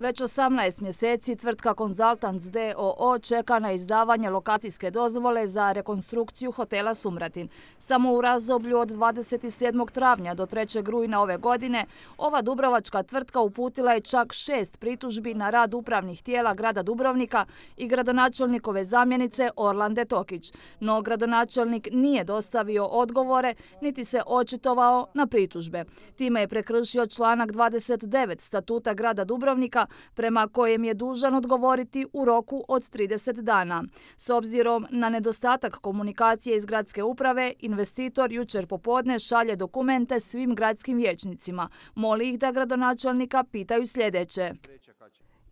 Već 18 mjeseci tvrtka Konzultants DOO čeka na izdavanje lokacijske dozvole za rekonstrukciju hotela Sumratin. Samo u razdoblju od 27. travnja do 3. rujna ove godine ova Dubrovačka tvrtka uputila je čak šest pritužbi na rad upravnih tijela grada Dubrovnika i gradonačelnikove zamjenice Orlande Tokić. No gradonačelnik nije dostavio odgovore niti se očitovao na pritužbe. Time je prekršio članak 29 statuta grada Dubrovnika prema kojem je dužan odgovoriti u roku od 30 dana. S obzirom na nedostatak komunikacije iz gradske uprave, investitor jučer popodne šalje dokumente svim gradskim vijećnicima, Moli ih da gradonačelnika pitaju sljedeće.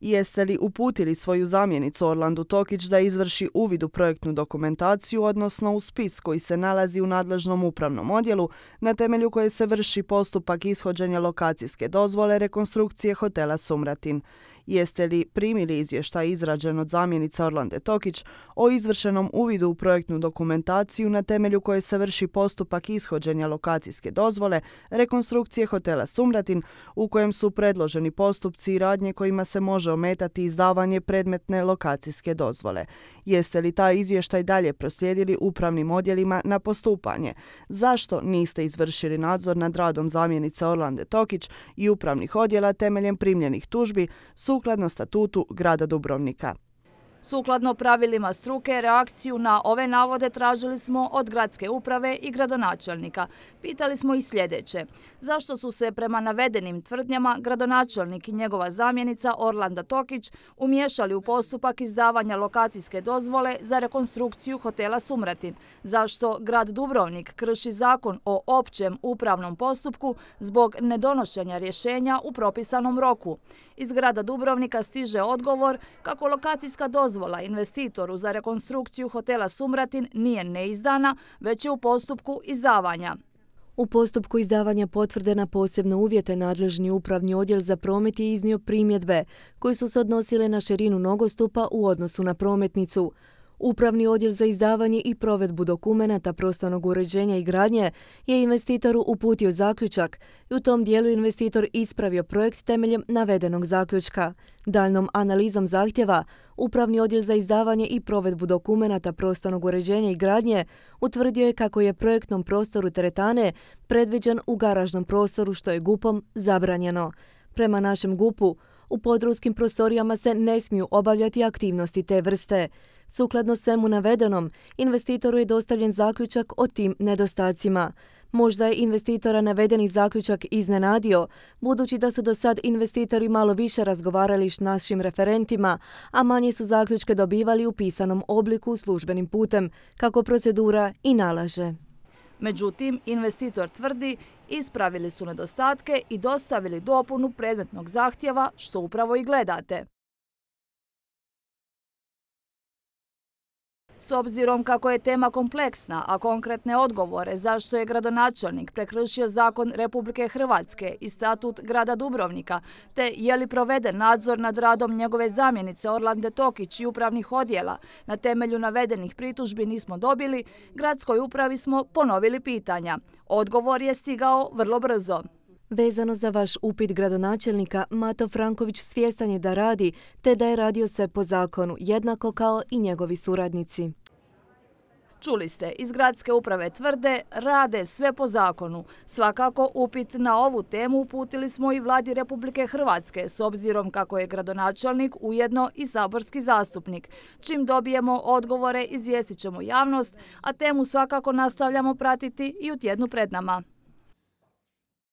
Jeste li uputili svoju zamjenicu Orlandu Tokić da izvrši uvid u projektnu dokumentaciju, odnosno u spis koji se nalazi u nadležnom upravnom odjelu, na temelju koje se vrši postupak ishođenja lokacijske dozvole rekonstrukcije hotela Sumratin? Jeste li primili izvještaj izrađen od zamjenica Orlande Tokić o izvršenom uvidu u projektnu dokumentaciju na temelju koje se vrši postupak ishođenja lokacijske dozvole, rekonstrukcije hotela Sumratin, u kojem su predloženi postupci i radnje kojima se može ometati izdavanje predmetne lokacijske dozvole. Jeste li taj izvještaj dalje proslijedili upravnim odjelima na postupanje? Zašto niste izvršili nadzor nad radom zamjenice Orlande Tokić i upravnih odjela temeljem primljenih tužbi su sukladno statutu grada Dubrovnika. Sukladno pravilima struke, reakciju na ove navode tražili smo od gradske uprave i gradonačelnika. Pitali smo i sljedeće. Zašto su se prema navedenim tvrdnjama gradonačelnik i njegova zamjenica Orlanda Tokić umješali u postupak izdavanja lokacijske dozvole za rekonstrukciju hotela Sumratin? Zašto grad Dubrovnik krši zakon o općem upravnom postupku zbog nedonošenja rješenja u propisanom roku? Iz grada Dubrovnika stiže odgovor kako lokacijska dozvola dozvola investitoru za rekonstrukciju hotela Sumratin nije neizdana, već je u postupku izdavanja. U postupku izdavanja potvrde na posebne uvjete nadležni upravni odjel za promet je iznio primjedbe koji su se odnosile na širinu nogostupa u odnosu na prometnicu. Upravni odjel za izdavanje i provedbu dokumenata prostornog uređenja i gradnje je investitoru uputio zaključak i u tom dijelu investitor ispravio projekt temeljem navedenog zaključka. Daljnom analizom zahtjeva, Upravni odjel za izdavanje i provedbu dokumenata prostornog uređenja i gradnje utvrdio je kako je projektnom prostoru teretane predviđen u garažnom prostoru što je GUPom zabranjeno. Prema našem GUPu, u podruskim prostorijama se ne smiju obavljati aktivnosti te vrste. Sukladno svemu navedenom, investitoru je dostavljen zaključak o tim nedostacima. Možda je investitora navedeni zaključak iznenadio, budući da su do sad investitori malo više razgovarali s našim referentima, a manje su zaključke dobivali u pisanom obliku službenim putem, kako procedura i nalaže. Međutim, investitor tvrdi ispravili su nedostatke i dostavili dopunu predmetnog zahtjeva što upravo i gledate. S obzirom kako je tema kompleksna, a konkretne odgovore zašto je gradonačelnik prekršio zakon Republike Hrvatske i statut grada Dubrovnika, te je li proveden nadzor nad radom njegove zamjenice Orlande Tokić i upravnih odjela, na temelju navedenih pritužbi nismo dobili, gradskoj upravi smo ponovili pitanja. Odgovor je stigao vrlo brzo. Vezano za vaš upit gradonačelnika, Mato Franković svjestan je da radi, te da je radio sve po zakonu, jednako kao i njegovi suradnici. Čuli ste, iz gradske uprave tvrde, rade sve po zakonu. Svakako, upit na ovu temu uputili smo i vladi Republike Hrvatske, s obzirom kako je gradonačelnik ujedno i saborski zastupnik. Čim dobijemo odgovore, izvijestit ćemo javnost, a temu svakako nastavljamo pratiti i u tjednu pred nama.